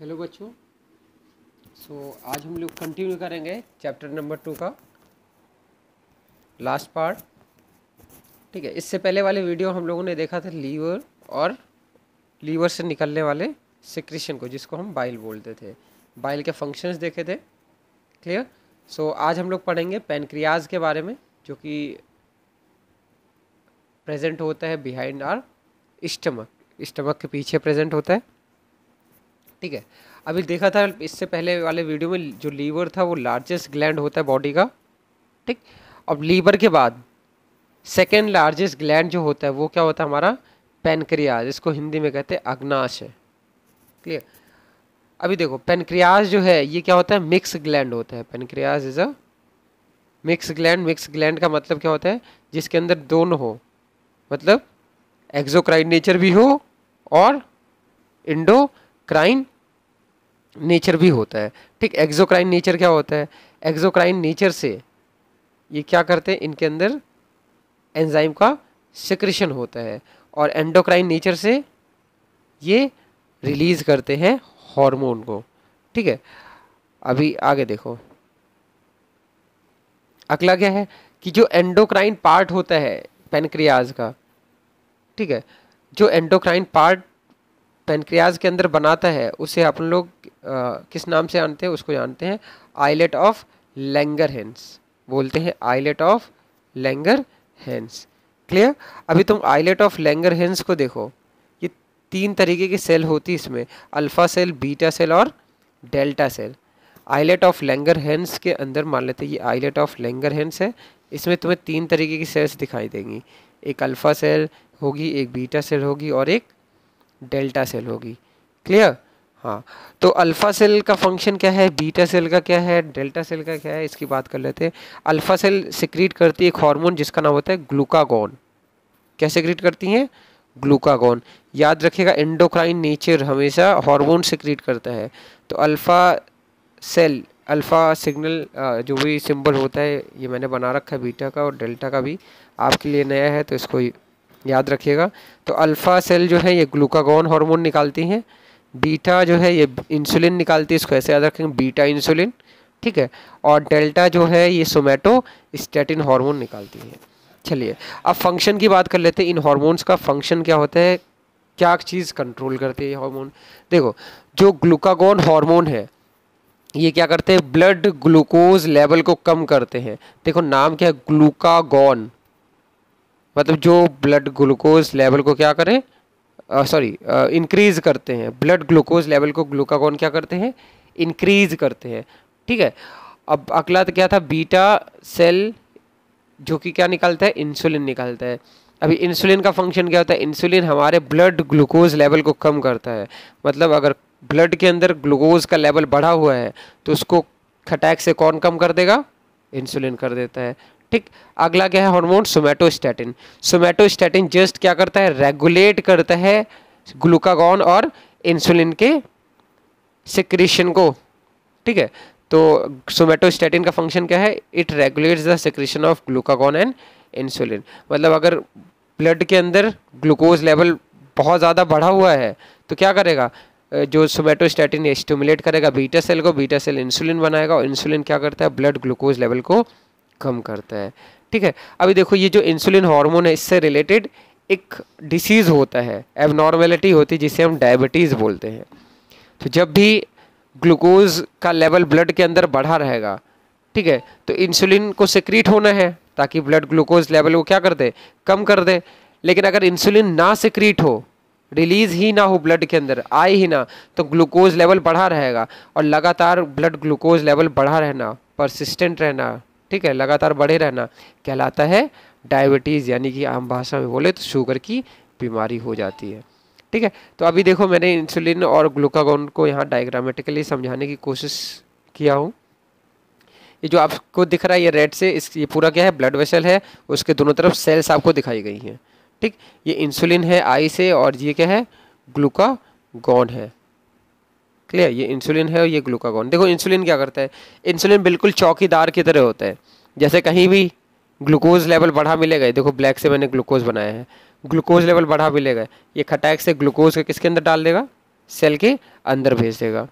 hello बच्चों सो so, आज हम लोग कंटिन्यू करेंगे चैप्टर नंबर टू का लास्ट पार्ट ठीक है इससे पहले वाले वीडियो हम लोगों ने देखा था लीवर और लीवर से निकलने वाले सिक्रीशन को जिसको हम बाइल बोलते थे बाइल के फंक्शंस देखे थे क्लियर सो so, आज हम लोग पढ़ेंगे पेनक्रियाज के बारे में जो कि प्रेजेंट होता है बिहाइंड आर स्टमक स्टमक के पीछे प्रेजेंट होता है ठीक है अभी देखा था इससे पहले वाले वीडियो में जो लीवर था वो लार्जेस्ट ग्लैंड होता है बॉडी का ठीक अब लीवर के बाद सेकेंड लार्जेस्ट ग्लैंड जो होता है वो क्या होता है हमारा पेनक्रियाज इसको हिंदी में कहते हैं अग्नाश है क्लियर अभी देखो पेनक्रियाज जो है ये क्या होता है मिक्स ग्लैंड होता है pancreas is a mix gland mix gland का मतलब क्या होता है जिसके अंदर दोनों हो मतलब एक्जोक्राइन नेचर भी हो और इंडो क्राइन नेचर भी होता है ठीक एक्जोक्राइन नेचर क्या होता है एक्जोक्राइन नेचर से ये क्या करते हैं इनके अंदर एंजाइम का सिक्रेशन होता है और एंडोक्राइन नेचर से ये रिलीज़ करते हैं हार्मोन को ठीक है अभी आगे देखो अगला क्या है कि जो एंडोक्राइन पार्ट होता है पेनक्रियाज का ठीक है जो एंडोक्राइन पार्ट पेनक्रियाज के अंदर बनाता है उसे अपन लोग किस नाम से जानते हैं उसको जानते हैं आइलेट ऑफ लेंगर हैंस बोलते हैं islet of Langerhans clear अभी तुम आइलेट ऑफ लेंगर हैंस को देखो ये तीन तरीके की सेल होती है इसमें अल्फ़ा सेल बीटा सेल और delta cell islet of Langerhans के अंदर मान लेते हैं ये आइलेट ऑफ लेंगर हैंस है इसमें तुम्हें तीन तरीके की सेल्स दिखाई देंगी एक अल्फ़ा सेल होगी एक बीटा सेल होगी और एक डेल्टा सेल होगी क्लियर हाँ तो अल्फ़ा सेल का फंक्शन क्या है बीटा सेल का क्या है डेल्टा सेल का क्या है इसकी बात कर लेते हैं अल्फ़ा सेल सिक्रीट करती है एक हार्मोन जिसका नाम होता है ग्लूकागॉन क्या सिक्रीट करती हैं ग्लूकागॉन याद रखिएगा एंडोक्राइन नेचर हमेशा हार्मोन सिक्रीट करता है तो अल्फ़ा सेल अल्फ़ा सिग्नल जो भी सिंबल होता है ये मैंने बना रखा है बीटा का और डेल्टा का भी आपके लिए नया है तो इसको याद रखिएगा तो अल्फ़ा सेल जो है ये ग्लूकागोन हार्मोन निकालती हैं बीटा जो है ये इंसुलिन निकालती है इसको ऐसे याद रखेंगे बीटा इंसुलिन ठीक है और डेल्टा जो है ये सोमेटो स्टेटिन हार्मोन निकालती है चलिए अब फंक्शन की बात कर लेते हैं इन हॉर्मोन्स का फंक्शन क्या होता है क्या चीज़ कंट्रोल करती है ये हॉर्मोन देखो जो ग्लूकागोन हॉर्मोन है ये क्या करते हैं ब्लड ग्लूकोज लेवल को कम करते हैं देखो नाम क्या है ग्लूकागॉन मतलब जो ब्लड ग्लूकोज लेवल को क्या करें सॉरी इंक्रीज़ करते हैं ब्लड ग्लूकोज लेवल को ग्लूकागोन क्या करते हैं इंक्रीज़ करते हैं ठीक है अब अगला तो क्या था बीटा सेल जो कि क्या निकालता है इंसुलिन निकालता है अभी इंसुलिन का फंक्शन क्या होता है इंसुलिन हमारे ब्लड ग्लूकोज लेवल को कम करता है मतलब अगर ब्लड के अंदर ग्लूकोज का लेवल बढ़ा हुआ है तो उसको खटैक से कौन कम कर देगा इंसुलिन कर देता है ठीक अगला क्या है हार्मोन सोमेटोस्टेटिन सोमेटोस्टेटिन जस्ट क्या करता है रेगुलेट करता है ग्लूकागॉन और इंसुलिन के सिक्रीशन को ठीक है तो सोमेटोस्टेटिन का फंक्शन क्या है it regulates the secretion of glucagon and insulin मतलब अगर ब्लड के अंदर ग्लूकोज लेवल बहुत ज़्यादा बढ़ा हुआ है तो क्या करेगा जो स्टैटिन स्टिमुलेट करेगा बीटा सेल को बीटा सेल इंसुलिन बनाएगा और इंसुलिन क्या करता है ब्लड ग्लूकोज लेवल को कम करता है ठीक है अभी देखो ये जो इंसुलिन हार्मोन है इससे रिलेटेड एक डिसीज़ होता है एबनॉर्मेलिटी होती है जिसे हम डायबिटीज़ बोलते हैं तो जब भी ग्लूकोज का लेवल ब्लड के अंदर बढ़ा रहेगा ठीक है तो इंसुलिन को सिक्रीट होना है ताकि ब्लड ग्लूकोज लेवल को क्या कर दे कम कर दे लेकिन अगर इंसुलिन ना सिक्रीट हो रिलीज ही ना हो ब्लड के अंदर आए ही ना तो ग्लूकोज लेवल बढ़ा रहेगा और लगातार ब्लड ग्लूकोज लेवल बढ़ा रहना परसिस्टेंट रहना ठीक है लगातार बढ़े रहना कहलाता है डायबिटीज़ यानी कि आम भाषा में बोले तो शुगर की बीमारी हो जाती है ठीक है तो अभी देखो मैंने इंसुलिन और ग्लूकागोन को यहाँ डायग्रामेटिकली समझाने की कोशिश किया हूँ ये जो आपको दिख रहा है ये रेड से इस ये पूरा क्या है ब्लड वेसल है उसके दोनों तरफ सेल्स आपको दिखाई गई हैं ठीक ये इंसुलिन है आई से और ये क्या है ग्लूकागोन है क्लियर ये इंसुलिन है और ये ग्लूकागॉन देखो इंसुलिन क्या करता है इंसुलिन बिल्कुल चौकीदार की तरह होता है जैसे कहीं भी ग्लूकोज लेवल बढ़ा मिलेगा देखो ब्लैक से मैंने ग्लूकोज बनाया है ग्लूकोज लेवल बढ़ा मिलेगा ये खटैक से ग्लूकोज किसके अंदर डाल देगा सेल के अंदर भेज देगा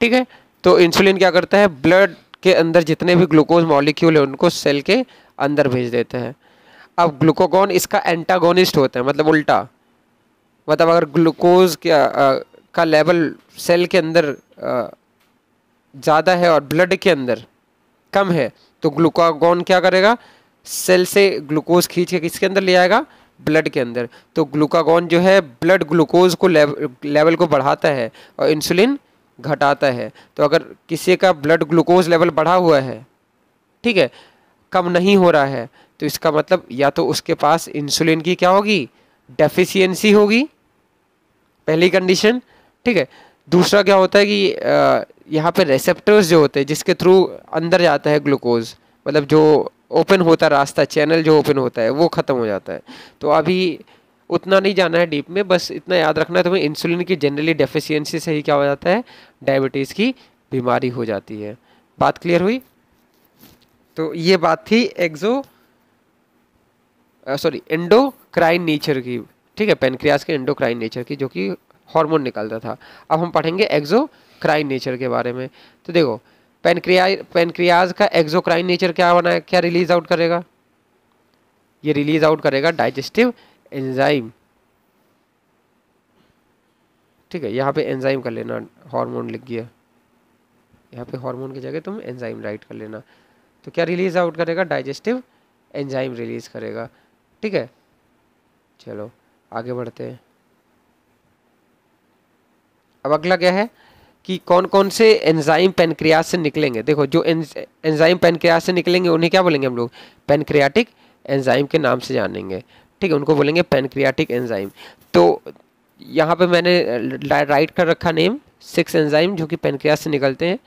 ठीक है तो इंसुलिन क्या करता है ब्लड के अंदर जितने भी ग्लूकोज मॉलिक्यूल है उनको सेल के अंदर भेज देते हैं अब ग्लूकोगॉन इसका एंटागोनिस्ट होता है मतलब उल्टा मतलब अगर ग्लूकोज क्या का लेवल सेल के अंदर ज़्यादा है और ब्लड के अंदर कम है तो ग्लूकागोन क्या करेगा सेल से ग्लूकोज खींच के किसके अंदर ले आएगा ब्लड के अंदर तो ग्लूकागोन जो है ब्लड ग्लूकोज को लेव, लेवल को बढ़ाता है और इंसुलिन घटाता है तो अगर किसी का ब्लड ग्लूकोज लेवल बढ़ा हुआ है ठीक है कम नहीं हो रहा है तो इसका मतलब या तो उसके पास इंसुलिन की क्या होगी डेफिशिएंसी होगी पहली कंडीशन ठीक है दूसरा क्या होता है कि यहाँ पे रेसेप्टर्स जो होते हैं जिसके थ्रू अंदर जाता है ग्लूकोज मतलब जो ओपन होता रास्ता चैनल जो ओपन होता है वो ख़त्म हो जाता है तो अभी उतना नहीं जाना है डीप में बस इतना याद रखना है तुम्हें तो इंसुलिन की जनरली डेफिशियंसी से ही क्या हो जाता है डायबिटीज़ की बीमारी हो जाती है बात क्लियर हुई तो ये बात थी एक्जो सॉरी एंडोक्राइन नेचर की ठीक है पेनक्रियास के एंडोक्राइन नेचर की जो कि हार्मोन निकलता था अब हम पढ़ेंगे एक्जोक्राइन नेचर के बारे में तो देखो पेनक्रिया पेनक्रियाज का एक्जोक्राइन नेचर क्या बना है क्या रिलीज आउट करेगा ये रिलीज आउट करेगा डाइजेस्टिव एंजाइम ठीक है यहाँ पे एंजाइम कर लेना हार्मोन लिख गया यहाँ पे हार्मोन की जगह तुम एंजाइम राइट कर लेना तो क्या रिलीज आउट करेगा डाइजेस्टिव एंजाइम रिलीज करेगा ठीक है चलो आगे बढ़ते हैं अब अगला क्या है कि कौन कौन से एंजाइम पेनक्रियाज से निकलेंगे देखो जो एंजाइम पेनक्रियाज से निकलेंगे उन्हें क्या बोलेंगे हम लोग पेनक्रियाटिक एंजाइम के नाम से जानेंगे ठीक है उनको बोलेंगे पेनक्रियाटिक एंजाइम तो यहाँ पे मैंने राइट कर रखा नेम सिक्स एंजाइम जो कि पेनक्रियाज से निकलते हैं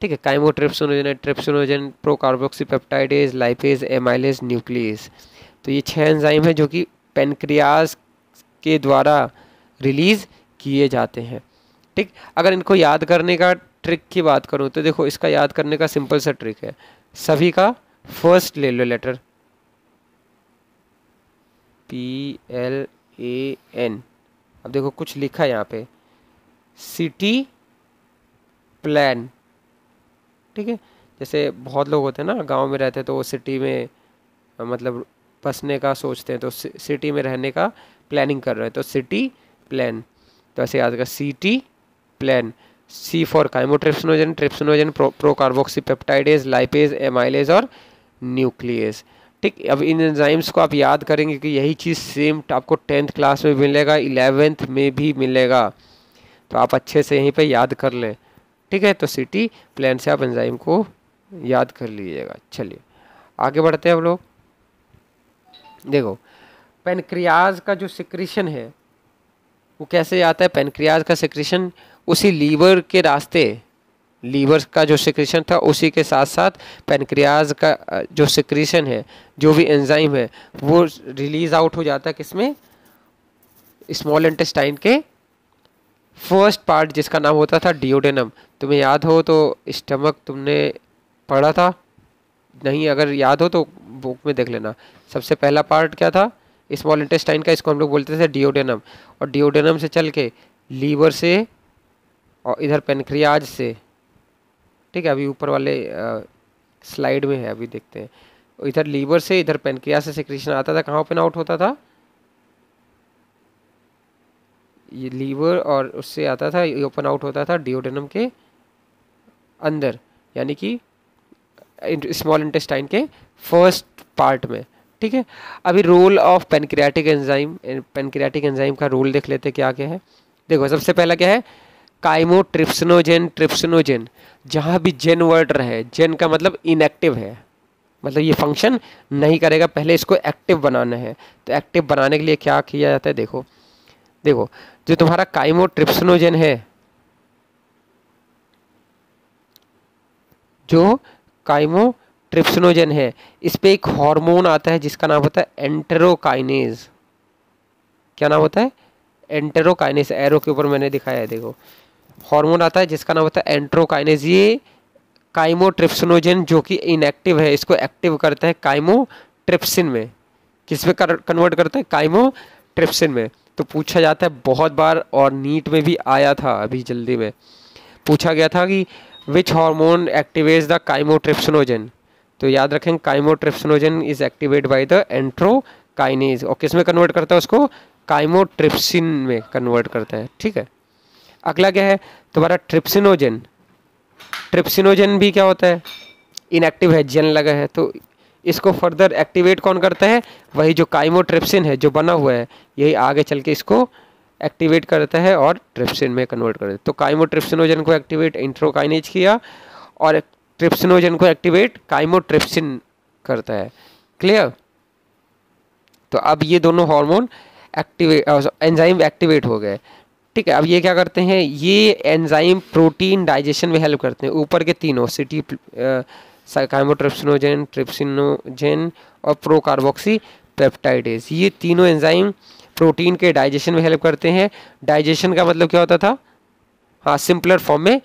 ठीक है काइमोट्रिप्सोनोजन ट्रिप्सोनोजन प्रोकार्बोक्सीपेप्टाइडेज लाइफेज एमाइलेज न्यूक्लियस तो ये छः एंजाइम हैं जो कि पेनक्रियाज के द्वारा रिलीज़ किए जाते हैं ठीक अगर इनको याद करने का ट्रिक की बात करूँ तो देखो इसका याद करने का सिंपल सा ट्रिक है सभी का फर्स्ट ले लो letter P L A N अब देखो कुछ लिखा है यहाँ पे सिटी प्लान ठीक है जैसे बहुत लोग होते हैं ना गांव में रहते हैं तो वो सिटी में मतलब बसने का सोचते हैं तो सिटी में रहने का प्लानिंग कर रहे हैं तो सिटी प्लान तो ऐसे याद कर city plan C for chymotrypsinogen trypsinogen peptidase lipase amylase और न्यूक्लियस ठीक अब इन एंजाइम्स को आप याद करेंगे कि यही चीज़ सेम तो आपको टेंथ क्लास में मिलेगा इलेवेंथ में भी मिलेगा तो आप अच्छे से यहीं पे याद कर लें ठीक है तो सिटी प्लान से आप एंजाइम को याद कर लीजिएगा चलिए आगे बढ़ते हैं हम लोग देखो पेनक्रियाज का जो सिक्रीशन है वो कैसे आता है पेनक्रियाज का सिक्रेशन उसी लीवर के रास्ते लीवर का जो सिक्रेशन था उसी के साथ साथ पेनक्रियाज का जो सिक्रेशन है जो भी एंजाइम है वो रिलीज आउट हो जाता है किसमें स्मॉल इंटेस्टाइन के फर्स्ट पार्ट जिसका नाम होता था डिओडेनम तुम्हें याद हो तो स्टमक तुमने पढ़ा था नहीं अगर याद हो तो बुक में देख लेना सबसे पहला पार्ट क्या था स्मॉल इंटेस्टाइन का इसको हम लोग बोलते थे डिओडेनम और डिओडेनम से चल के लीवर से और इधर पेनक्रियाज से ठीक है अभी ऊपर वाले स्लाइड में है अभी देखते हैं इधर लीवर से इधर पेनक्रियाज से सिक्रीशन आता था कहाँ ओपन आउट होता था ये लीवर और उससे आता था ये ओपन आउट होता था डिओडेनम के अंदर यानी कि स्मॉल इंटेस्टाइन के फर्स्ट पार्ट में ठीक है अभी role of pancreatic enzyme pancreatic enzyme का रोल देख लेते क्या क्या है देखो सबसे पहला क्या है काइमो ट्रिप्सनोजेन ट्रिप्सनोजेन जहाँ भी जेन वर्ड रहे जेन का मतलब इनएक्टिव है मतलब ये फंक्शन नहीं करेगा पहले इसको एक्टिव बनाना है तो एक्टिव बनाने के लिए क्या किया जाता है देखो देखो जो तुम्हारा काइमो ट्रिप्सनोजेन है जो काइमो ट्रिप्सनोजन है इस पर एक हार्मोन आता है जिसका नाम होता है एंटेरोकाइनेज क्या नाम होता है एंटेरोकाइनेज एरो के ऊपर मैंने दिखाया है देखो हार्मोन आता है जिसका नाम होता है एंट्रोकाइनेज ये काइमोट्रिप्सनोजन जो कि इनएक्टिव है इसको एक्टिव करता है काइमोट्रिप्सिन में किस पे कर, कन्वर्ट करता है काइमोट्रिप्सिन में तो पूछा जाता है बहुत बार और नीट में भी आया था अभी जल्दी में पूछा गया था कि which hormone activates the chymotrypsinogen तो याद रखें chymotrypsinogen is activate by the enterokinase और किस में कन्वर्ट करता है उसको काइमोट्रिप्सिन में कन्वर्ट करता है ठीक है अगला क्या है तुम्हारा ट्रिप्सिनोजन ट्रिप्सिनोजन भी क्या होता है इनएक्टिव है जेन लगा है तो इसको फर्दर एक्टिवेट कौन करता है वही जो काइमोट्रिप्सिन है जो बना हुआ है यही आगे चल के इसको एक्टिवेट करता है और ट्रिप्सिन में कन्वर्ट करता है तो काइमोट्रिप्सिनोजन को एक्टिवेट इंट्रोकाइनेज किया और ट्रिप्सिनोजन को एक्टिवेट काइमोट्रिप्सिन करता है क्लियर तो अब ये दोनों हार्मोन एक्टिवेट एंजाइम एक्टिवेट हो गए ठीक है अब ये क्या करते हैं ये एंजाइम प्रोटीन डाइजेशन में हेल्प करते हैं ऊपर के तीनों सिटी काइमोट्रिप्सिनोजन ट्रिप्सिनोजन और प्रोकार्बोक्सी पेप्टाइडेज ये तीनों एंजाइम प्रोटीन के डाइजेशन में हेल्प करते हैं डाइजेशन का मतलब क्या होता था हाँ सिंपलर फॉर्म में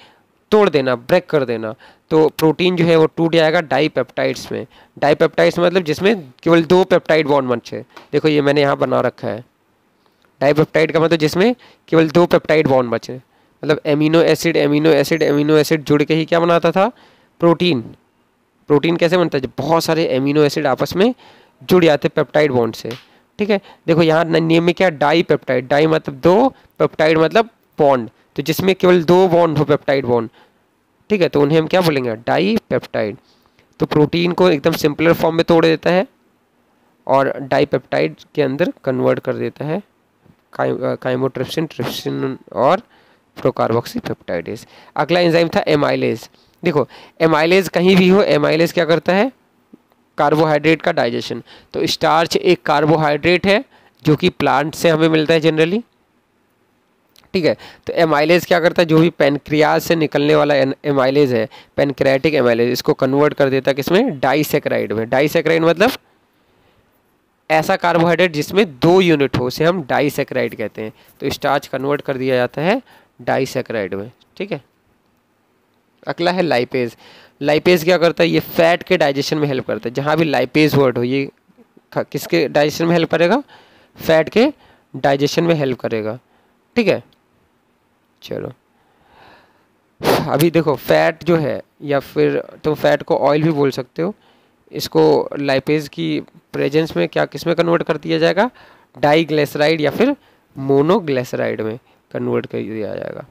तोड़ देना ब्रेक कर देना तो प्रोटीन जो है वो टूट जाएगा डाईपेप्टाइड्स में डाईपेप्टाइड्स मतलब जिसमें केवल दो पेप्टाइड बॉन्ड बनचे देखो ये मैंने यहाँ बना रखा है डाईपेप्टाइड का मतलब जिसमें केवल दो पेप्टाइड बॉन्ड बचे मतलब amino acid amino acid amino acid जुड़ के ही क्या बनाता था प्रोटीन प्रोटीन कैसे बनता है जब बहुत सारे एमिनो एसिड आपस में जुड़ जाते पेप्टाइड बॉन्ड से ठीक है देखो यहाँ नियम में क्या डाई पेप्टाइड डाई मतलब दो पेप्टाइड मतलब बॉन्ड तो जिसमें केवल दो बॉन्ड हो पेप्टाइड बॉन्ड ठीक है तो उन्हें हम क्या बोलेंगे डाई पेप्टाइड तो प्रोटीन को एकदम सिंपलर फॉर्म में तोड़ देता है और डाईपेप्टाइड के अंदर कन्वर्ट कर देता है काइमोट्रिप्सिन ट्रिप्सिन और प्रोकार्बोक्सी पेप्टाइड अगला एंजाइम था एमाइलेज देखो एमाइलेज कहीं भी हो एमाइलेज क्या करता है कार्बोहाइड्रेट का डाइजेशन तो स्टार्च एक कार्बोहाइड्रेट है जो कि प्लांट से हमें मिलता है जनरली ठीक है तो एमाइलेज क्या करता है जो भी पेनक्रियाज से निकलने वाला एमाइलेज है पेनक्रियाटिक एमाइलेज इसको कन्वर्ट कर देता है किसमें डाइसेक्राइड में डाइसेक्राइड मतलब ऐसा कार्बोहाइड्रेट जिसमें दो यूनिट हो उसे हम डाइसेक्राइड कहते हैं तो स्टार्च कन्वर्ट कर दिया जाता है डाइसेक्राइड में ठीक है अगला है लाइपेज लाइपेज क्या करता है ये फैट के डाइजेशन में हेल्प करता है जहाँ भी लाइपेज वर्ड हो ये किसके डाइजेशन में हेल्प करेगा फैट के डाइजेशन में हेल्प करेगा ठीक है चलो अभी देखो फैट जो है या फिर तुम फैट को ऑयल भी बोल सकते हो इसको लाइपेज की प्रेजेंस में क्या किस में कन्वर्ट कर दिया जाएगा डाईग्लिसराइड या फिर मोनोग्लेसराइड में कन्वर्ट कर दिया जाएगा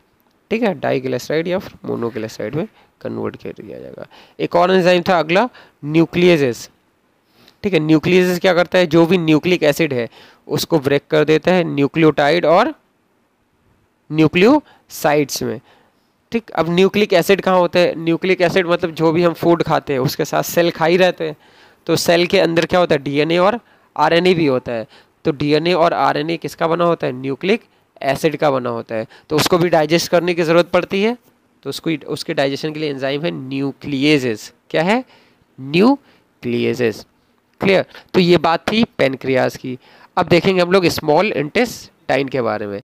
ठीक है डाईग्लिसराइड या फिर मोनोग्लेसराइड में कन्वर्ट कर दिया जाएगा एक और एंजाइम था अगला न्यूक्लियजेस ठीक है न्यूक्लियजेस क्या करता है जो भी न्यूक्लिक एसिड है उसको ब्रेक कर देता है न्यूक्लियोटाइड और न्यूक्लियो साइड्स में ठीक अब न्यूक्लिक एसिड कहाँ होते हैं न्यूक्लिक एसिड मतलब जो भी हम फूड खाते हैं उसके साथ सेल खा ही रहते हैं तो सेल के अंदर क्या होता है डीएनए और आरएनए भी होता है तो डीएनए और आरएनए किसका बना होता है न्यूक्लिक एसिड का बना होता है तो उसको भी डाइजेस्ट करने की ज़रूरत पड़ती है तो उसको उसके डाइजेशन के लिए एंजाइम है न्यूक्लियजेस क्या है न्यूक्लिएजेस क्लियर तो ये बात थी पेनक्रियाज की अब देखेंगे हम लोग स्मॉल इंटेस्टाइन के बारे में